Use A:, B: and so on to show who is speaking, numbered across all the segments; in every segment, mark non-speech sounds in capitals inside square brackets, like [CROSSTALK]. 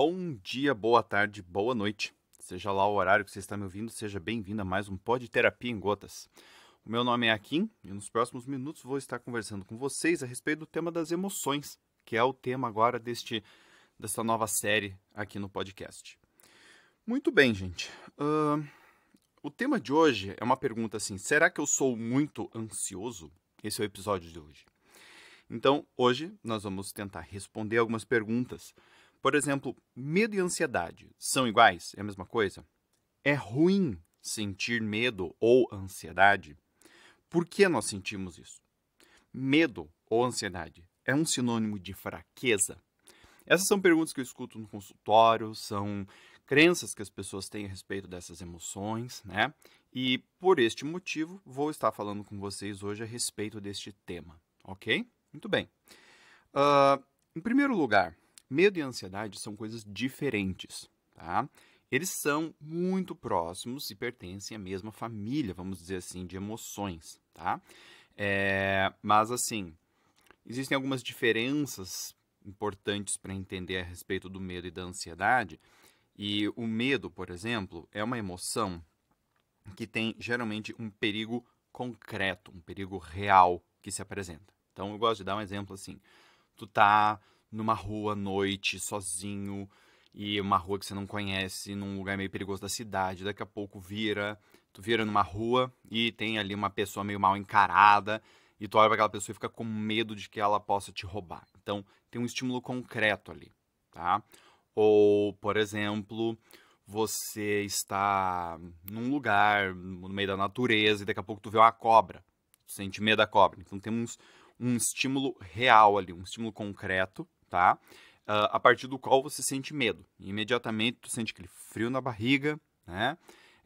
A: Bom dia, boa tarde, boa noite. Seja lá o horário que você está me ouvindo, seja bem-vindo a mais um Pod Terapia em Gotas. O meu nome é Akin e nos próximos minutos vou estar conversando com vocês a respeito do tema das emoções, que é o tema agora deste dessa nova série aqui no podcast. Muito bem, gente. Uh, o tema de hoje é uma pergunta assim: será que eu sou muito ansioso? Esse é o episódio de hoje. Então, hoje nós vamos tentar responder algumas perguntas por exemplo, medo e ansiedade são iguais? É a mesma coisa? É ruim sentir medo ou ansiedade? Por que nós sentimos isso? Medo ou ansiedade é um sinônimo de fraqueza? Essas são perguntas que eu escuto no consultório, são crenças que as pessoas têm a respeito dessas emoções, né? E por este motivo, vou estar falando com vocês hoje a respeito deste tema, ok? Muito bem. Uh, em primeiro lugar, Medo e ansiedade são coisas diferentes, tá? Eles são muito próximos e pertencem à mesma família, vamos dizer assim, de emoções, tá? É, mas assim, existem algumas diferenças importantes para entender a respeito do medo e da ansiedade. E o medo, por exemplo, é uma emoção que tem geralmente um perigo concreto, um perigo real que se apresenta. Então eu gosto de dar um exemplo assim. Tu tá numa rua à noite, sozinho, e uma rua que você não conhece, num lugar meio perigoso da cidade. Daqui a pouco vira, tu vira numa rua e tem ali uma pessoa meio mal encarada, e tu olha pra aquela pessoa e fica com medo de que ela possa te roubar. Então, tem um estímulo concreto ali, tá? Ou, por exemplo, você está num lugar, no meio da natureza, e daqui a pouco tu vê uma cobra, tu sente medo da cobra. Então, temos um estímulo real ali, um estímulo concreto, tá? Uh, a partir do qual você sente medo. Imediatamente tu sente aquele frio na barriga, né?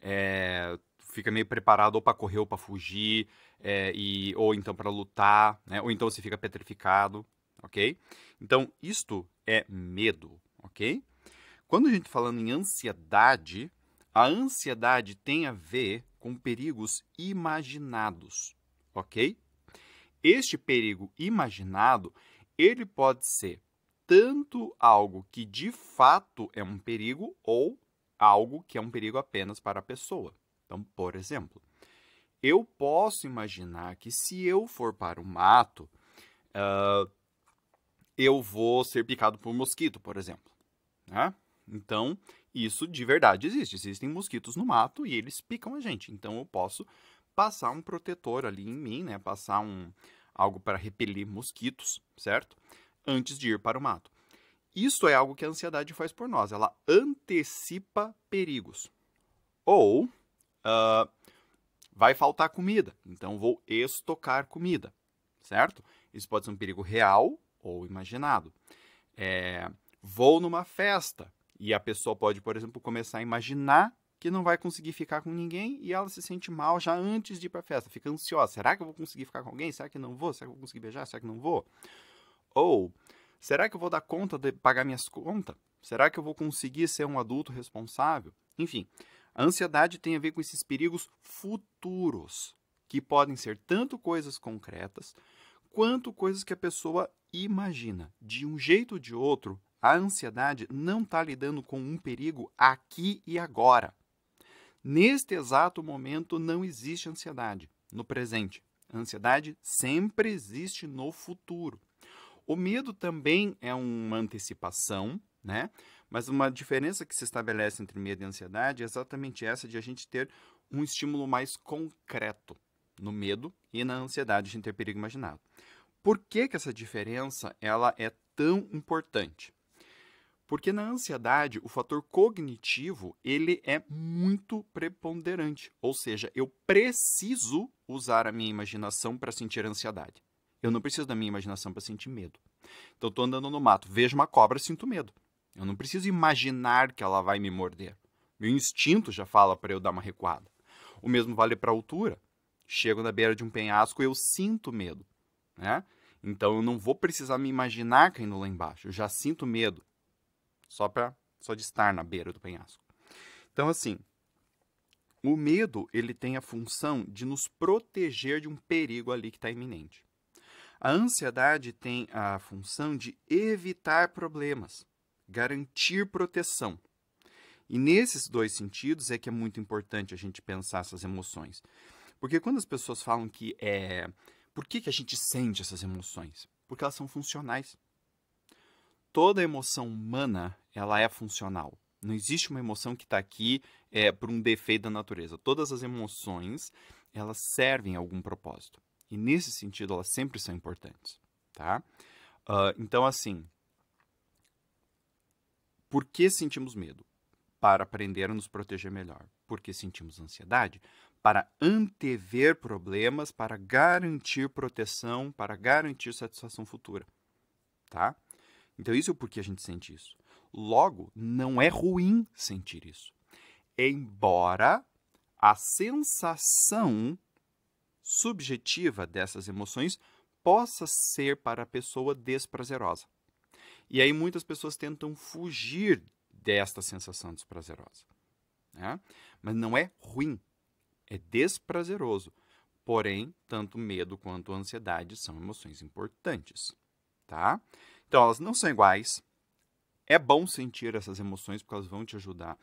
A: É, fica meio preparado ou para correr ou para fugir, é, e, ou então para lutar, né? ou então você fica petrificado, ok? Então, isto é medo, ok? Quando a gente tá falando em ansiedade, a ansiedade tem a ver com perigos imaginados, ok? Este perigo imaginado, ele pode ser tanto algo que de fato é um perigo ou algo que é um perigo apenas para a pessoa. Então, por exemplo, eu posso imaginar que se eu for para o mato, uh, eu vou ser picado por um mosquito, por exemplo. Né? Então, isso de verdade existe. Existem mosquitos no mato e eles picam a gente. Então, eu posso passar um protetor ali em mim, né? Passar um algo para repelir mosquitos, certo? antes de ir para o mato. Isso é algo que a ansiedade faz por nós, ela antecipa perigos. Ou uh, vai faltar comida, então vou estocar comida, certo? Isso pode ser um perigo real ou imaginado. É, vou numa festa e a pessoa pode, por exemplo, começar a imaginar que não vai conseguir ficar com ninguém e ela se sente mal já antes de ir para a festa, fica ansiosa. Será que eu vou conseguir ficar com alguém? Será que não vou? Será que eu vou conseguir beijar? Será que não vou? Ou será que eu vou dar conta de pagar minhas contas? Será que eu vou conseguir ser um adulto responsável? Enfim, a ansiedade tem a ver com esses perigos futuros, que podem ser tanto coisas concretas quanto coisas que a pessoa imagina. De um jeito ou de outro, a ansiedade não está lidando com um perigo aqui e agora. Neste exato momento não existe ansiedade no presente. A ansiedade sempre existe no futuro. O medo também é uma antecipação, né? Mas uma diferença que se estabelece entre medo e ansiedade é exatamente essa de a gente ter um estímulo mais concreto no medo e na ansiedade de ter perigo imaginado. Por que, que essa diferença ela é tão importante? Porque na ansiedade, o fator cognitivo, ele é muito preponderante. Ou seja, eu preciso usar a minha imaginação para sentir ansiedade. Eu não preciso da minha imaginação para sentir medo. Então, estou andando no mato, vejo uma cobra, sinto medo. Eu não preciso imaginar que ela vai me morder. Meu instinto já fala para eu dar uma recuada. O mesmo vale para a altura. Chego na beira de um penhasco, eu sinto medo. Né? Então, eu não vou precisar me imaginar caindo lá embaixo. Eu já sinto medo. Só, pra, só de estar na beira do penhasco. Então, assim, o medo ele tem a função de nos proteger de um perigo ali que está iminente. A ansiedade tem a função de evitar problemas, garantir proteção. E nesses dois sentidos é que é muito importante a gente pensar essas emoções. Porque quando as pessoas falam que é. Por que, que a gente sente essas emoções? Porque elas são funcionais. Toda emoção humana ela é funcional. Não existe uma emoção que está aqui é, por um defeito da natureza. Todas as emoções elas servem a algum propósito. E nesse sentido, elas sempre são importantes, tá? Uh, então, assim, por que sentimos medo? Para aprender a nos proteger melhor. Por que sentimos ansiedade? Para antever problemas, para garantir proteção, para garantir satisfação futura, tá? Então, isso é o porquê a gente sente isso. Logo, não é ruim sentir isso. Embora a sensação subjetiva dessas emoções possa ser para a pessoa desprazerosa. E aí muitas pessoas tentam fugir desta sensação desprazerosa. Né? Mas não é ruim, é desprazeroso. Porém, tanto medo quanto ansiedade são emoções importantes. Tá? Então, elas não são iguais. É bom sentir essas emoções porque elas vão te ajudar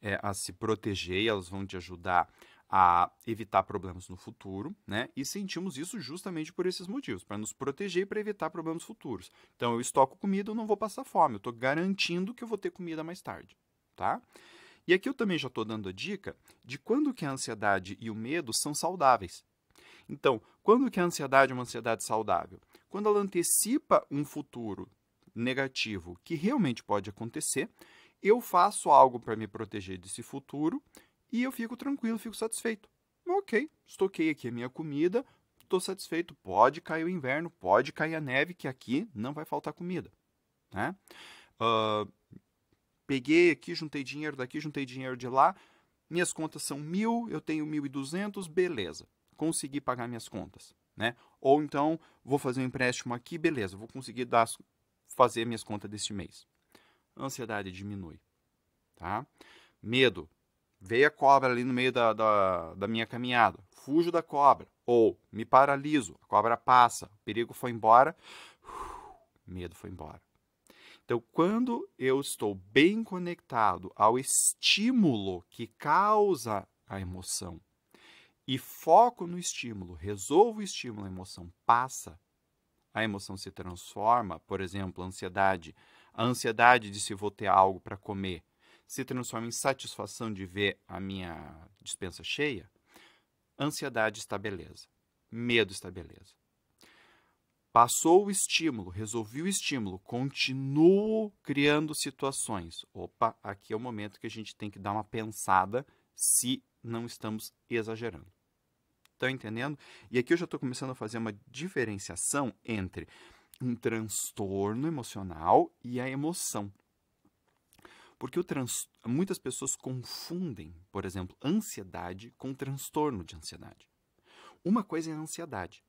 A: é, a se proteger, elas vão te ajudar a evitar problemas no futuro, né? E sentimos isso justamente por esses motivos, para nos proteger e para evitar problemas futuros. Então eu estoco comida, eu não vou passar fome, eu estou garantindo que eu vou ter comida mais tarde, tá? E aqui eu também já estou dando a dica de quando que a ansiedade e o medo são saudáveis. Então, quando que a ansiedade é uma ansiedade saudável? Quando ela antecipa um futuro negativo que realmente pode acontecer, eu faço algo para me proteger desse futuro e eu fico tranquilo, fico satisfeito. Ok, estoquei aqui a minha comida, estou satisfeito. Pode cair o inverno, pode cair a neve, que aqui não vai faltar comida. Né? Uh, peguei aqui, juntei dinheiro daqui, juntei dinheiro de lá. Minhas contas são mil, eu tenho mil e duzentos, beleza. Consegui pagar minhas contas. Né? Ou então, vou fazer um empréstimo aqui, beleza, vou conseguir dar, fazer minhas contas deste mês. A ansiedade diminui. Tá? Medo veio a cobra ali no meio da, da, da minha caminhada, fujo da cobra, ou me paraliso, a cobra passa, o perigo foi embora, [SIGHS] medo foi embora. Então, quando eu estou bem conectado ao estímulo que causa a emoção e foco no estímulo, resolvo o estímulo, a emoção passa, a emoção se transforma, por exemplo, a ansiedade, a ansiedade de se vou ter algo para comer, se transforma em satisfação de ver a minha dispensa cheia, ansiedade está beleza, medo está beleza. Passou o estímulo, resolvi o estímulo, continuo criando situações. Opa, aqui é o momento que a gente tem que dar uma pensada se não estamos exagerando. Estão entendendo? E aqui eu já estou começando a fazer uma diferenciação entre um transtorno emocional e a emoção. Porque trans... muitas pessoas confundem, por exemplo, ansiedade com transtorno de ansiedade. Uma coisa é a ansiedade.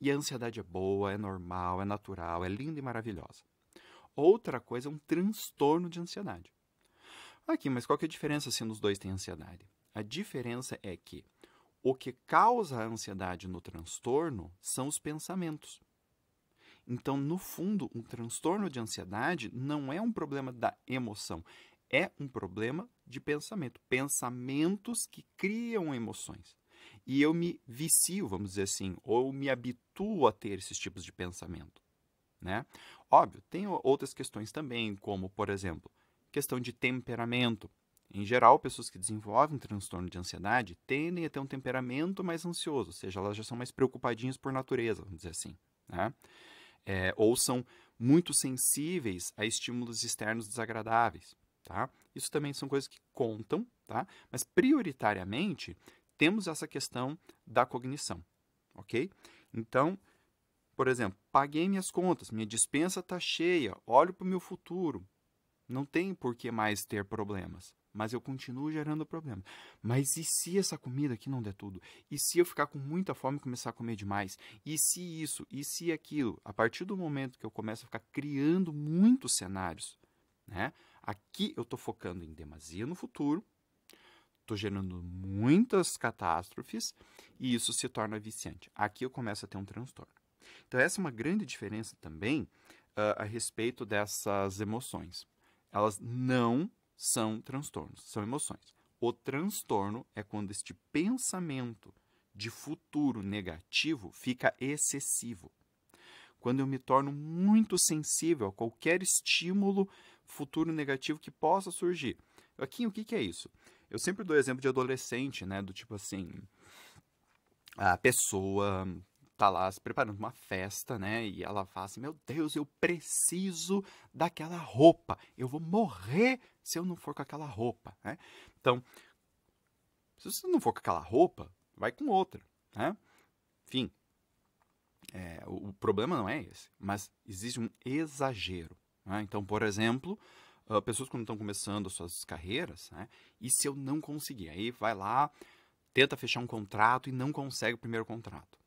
A: E a ansiedade é boa, é normal, é natural, é linda e maravilhosa. Outra coisa é um transtorno de ansiedade. Aqui, mas qual que é a diferença se nos dois tem ansiedade? A diferença é que o que causa a ansiedade no transtorno são os pensamentos. Então, no fundo, um transtorno de ansiedade não é um problema da emoção, é um problema de pensamento. Pensamentos que criam emoções. E eu me vicio, vamos dizer assim, ou me habituo a ter esses tipos de pensamento. Né? Óbvio, tem outras questões também, como, por exemplo, questão de temperamento. Em geral, pessoas que desenvolvem um transtorno de ansiedade tendem a ter um temperamento mais ansioso, ou seja, elas já são mais preocupadinhas por natureza, vamos dizer assim. Né? É, ou são muito sensíveis a estímulos externos desagradáveis tá? Isso também são coisas que contam, tá? Mas prioritariamente temos essa questão da cognição, ok? Então, por exemplo, paguei minhas contas, minha dispensa está cheia, olho para o meu futuro, não tem por que mais ter problemas. Mas eu continuo gerando problemas. Mas e se essa comida aqui não der tudo? E se eu ficar com muita fome e começar a comer demais? E se isso? E se aquilo? A partir do momento que eu começo a ficar criando muitos cenários, né? Aqui eu estou focando em demasia no futuro, estou gerando muitas catástrofes e isso se torna viciante. Aqui eu começo a ter um transtorno. Então, essa é uma grande diferença também uh, a respeito dessas emoções. Elas não são transtornos, são emoções. O transtorno é quando este pensamento de futuro negativo fica excessivo. Quando eu me torno muito sensível a qualquer estímulo futuro negativo que possa surgir. Aqui, o que, que é isso? Eu sempre dou exemplo de adolescente, né? Do tipo assim, a pessoa tá lá se preparando uma festa, né? E ela fala assim: Meu Deus, eu preciso daquela roupa. Eu vou morrer se eu não for com aquela roupa, né? Então, se você não for com aquela roupa, vai com outra, né? Enfim, é, o, o problema não é esse, mas existe um exagero. Né? Então, por exemplo, uh, pessoas quando estão começando suas carreiras, né? e se eu não conseguir? Aí vai lá, tenta fechar um contrato e não consegue o primeiro contrato.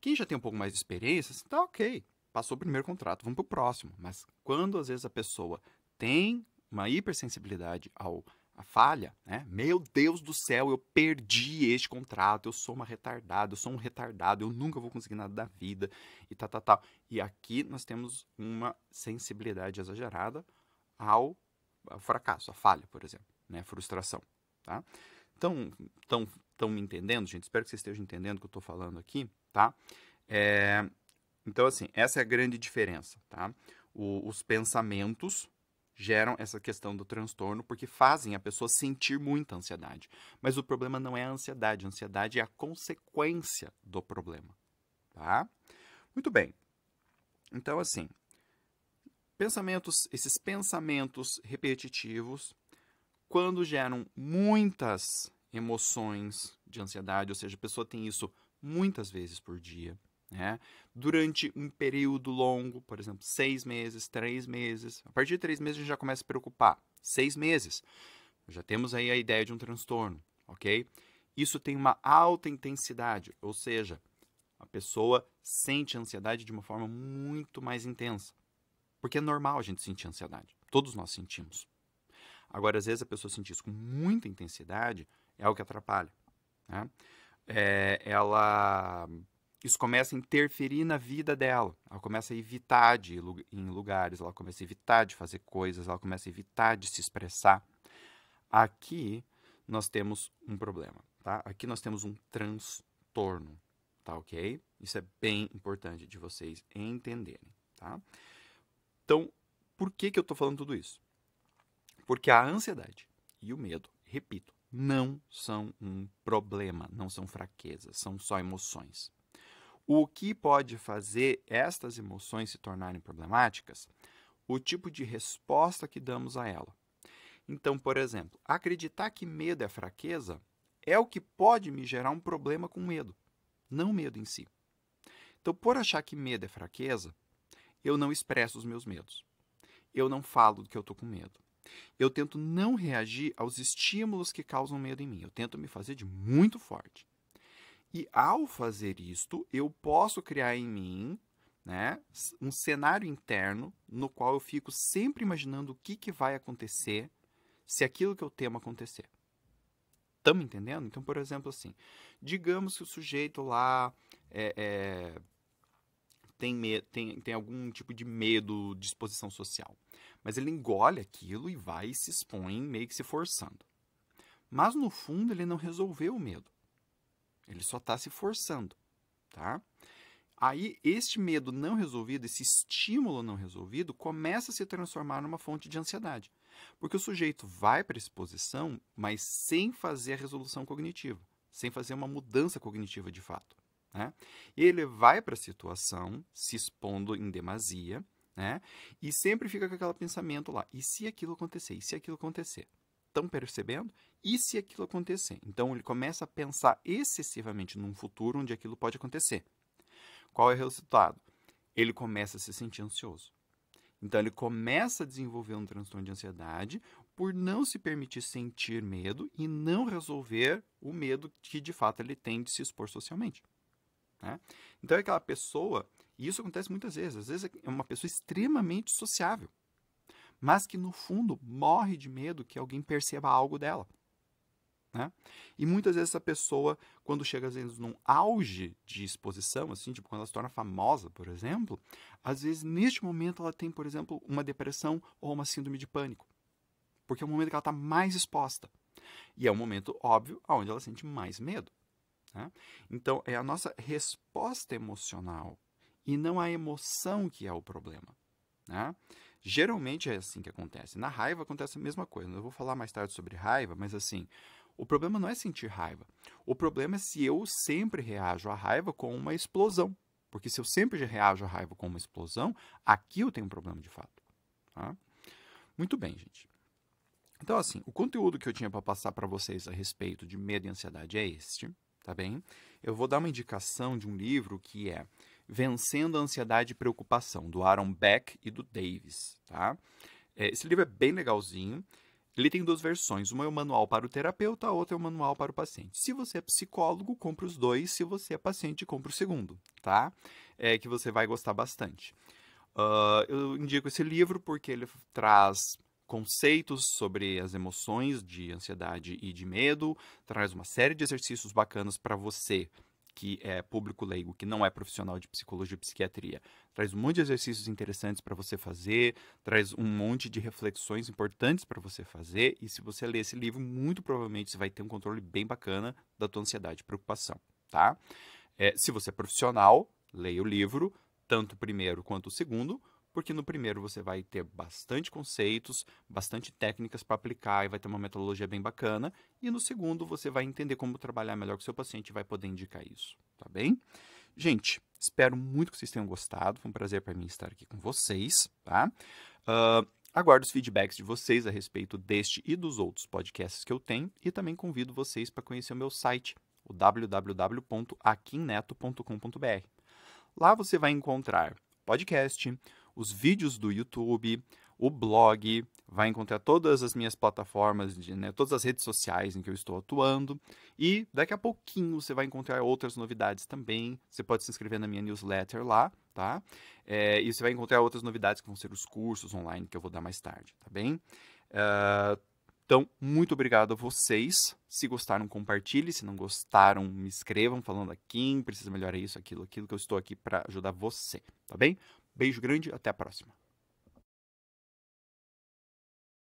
A: Quem já tem um pouco mais de experiência, assim, tá ok, passou o primeiro contrato, vamos para o próximo. Mas quando às vezes a pessoa tem uma hipersensibilidade ao a falha, né? Meu Deus do céu, eu perdi este contrato, eu sou uma retardada, eu sou um retardado, eu nunca vou conseguir nada da vida e tal, tal, tal. E aqui nós temos uma sensibilidade exagerada ao, ao fracasso, à falha, por exemplo, né? Frustração, tá? Então, estão tão me entendendo, gente? Espero que vocês estejam entendendo o que eu estou falando aqui, tá? É, então, assim, essa é a grande diferença, tá? O, os pensamentos geram essa questão do transtorno porque fazem a pessoa sentir muita ansiedade. Mas o problema não é a ansiedade, a ansiedade é a consequência do problema, tá? Muito bem. Então assim, pensamentos, esses pensamentos repetitivos, quando geram muitas emoções de ansiedade, ou seja, a pessoa tem isso muitas vezes por dia, né? Durante um período longo, por exemplo, seis meses, três meses. A partir de três meses a gente já começa a se preocupar. Seis meses, já temos aí a ideia de um transtorno, ok? Isso tem uma alta intensidade, ou seja, a pessoa sente ansiedade de uma forma muito mais intensa. Porque é normal a gente sentir ansiedade. Todos nós sentimos. Agora, às vezes, a pessoa sente isso com muita intensidade é o que atrapalha. Né? É, ela isso começa a interferir na vida dela. Ela começa a evitar de ir em lugares, ela começa a evitar de fazer coisas, ela começa a evitar de se expressar. Aqui nós temos um problema, tá? Aqui nós temos um transtorno, tá ok? Isso é bem importante de vocês entenderem, tá? Então, por que, que eu estou falando tudo isso? Porque a ansiedade e o medo, repito, não são um problema, não são fraquezas, são só emoções, o que pode fazer estas emoções se tornarem problemáticas? O tipo de resposta que damos a ela. Então, por exemplo, acreditar que medo é fraqueza é o que pode me gerar um problema com medo, não medo em si. Então, por achar que medo é fraqueza, eu não expresso os meus medos. Eu não falo do que eu estou com medo. Eu tento não reagir aos estímulos que causam medo em mim. Eu tento me fazer de muito forte. E ao fazer isto, eu posso criar em mim né, um cenário interno no qual eu fico sempre imaginando o que, que vai acontecer se aquilo que eu temo acontecer. Estamos entendendo? Então, por exemplo, assim, digamos que o sujeito lá é, é, tem, tem, tem algum tipo de medo de exposição social, mas ele engole aquilo e vai e se expõe meio que se forçando. Mas no fundo ele não resolveu o medo. Ele só está se forçando, tá? Aí, este medo não resolvido, esse estímulo não resolvido, começa a se transformar numa fonte de ansiedade. Porque o sujeito vai para a exposição, mas sem fazer a resolução cognitiva, sem fazer uma mudança cognitiva de fato. Né? ele vai para a situação, se expondo em demasia, né? e sempre fica com aquele pensamento lá: e se aquilo acontecer? E se aquilo acontecer? estão percebendo e se aquilo acontecer. Então ele começa a pensar excessivamente num futuro onde aquilo pode acontecer. Qual é o resultado? Ele começa a se sentir ansioso. Então ele começa a desenvolver um transtorno de ansiedade por não se permitir sentir medo e não resolver o medo que de fato ele tem de se expor socialmente. Né? Então é aquela pessoa, e isso acontece muitas vezes, às vezes é uma pessoa extremamente sociável mas que no fundo morre de medo que alguém perceba algo dela. Né? E muitas vezes essa pessoa, quando chega às vezes num auge de exposição, assim, tipo quando ela se torna famosa, por exemplo, às vezes neste momento ela tem, por exemplo, uma depressão ou uma síndrome de pânico, porque é o momento que ela está mais exposta e é o momento óbvio onde ela sente mais medo. Né? Então é a nossa resposta emocional e não a emoção que é o problema. Né? Geralmente é assim que acontece. Na raiva acontece a mesma coisa. Eu vou falar mais tarde sobre raiva, mas assim, o problema não é sentir raiva. O problema é se eu sempre reajo à raiva com uma explosão. Porque se eu sempre reajo à raiva com uma explosão, aqui eu tenho um problema de fato. Tá? Muito bem, gente. Então, assim, o conteúdo que eu tinha para passar para vocês a respeito de medo e ansiedade é este, tá bem? Eu vou dar uma indicação de um livro que é Vencendo a Ansiedade e Preocupação, do Aaron Beck e do Davis. Tá? É, esse livro é bem legalzinho. Ele tem duas versões, uma é o manual para o terapeuta, a outra é o manual para o paciente. Se você é psicólogo, compra os dois, se você é paciente, compra o segundo, tá? É que você vai gostar bastante. Uh, eu indico esse livro porque ele traz conceitos sobre as emoções de ansiedade e de medo, traz uma série de exercícios bacanas para você que é público leigo, que não é profissional de psicologia e psiquiatria. Traz um monte de exercícios interessantes para você fazer, traz um monte de reflexões importantes para você fazer, e se você ler esse livro, muito provavelmente você vai ter um controle bem bacana da tua ansiedade e preocupação, tá? É, se você é profissional, leia o livro, tanto o primeiro quanto o segundo, porque no primeiro você vai ter bastante conceitos, bastante técnicas para aplicar e vai ter uma metodologia bem bacana, e no segundo você vai entender como trabalhar melhor com o seu paciente e vai poder indicar isso, tá bem? Gente, espero muito que vocês tenham gostado, foi um prazer para mim estar aqui com vocês, tá? Uh, Aguardo os feedbacks de vocês a respeito deste e dos outros podcasts que eu tenho e também convido vocês para conhecer o meu site, o www.aquinneto.com.br. Lá você vai encontrar podcast, os vídeos do YouTube, o blog, vai encontrar todas as minhas plataformas, de, né, todas as redes sociais em que eu estou atuando. E daqui a pouquinho você vai encontrar outras novidades também. Você pode se inscrever na minha newsletter lá, tá? É, e você vai encontrar outras novidades que vão ser os cursos online que eu vou dar mais tarde, tá bem? Uh, então, muito obrigado a vocês. Se gostaram, compartilhe. Se não gostaram, me escrevam falando aqui, hum, precisa melhorar isso, aquilo, aquilo que eu estou aqui para ajudar você, tá bem? Beijo grande, até a próxima.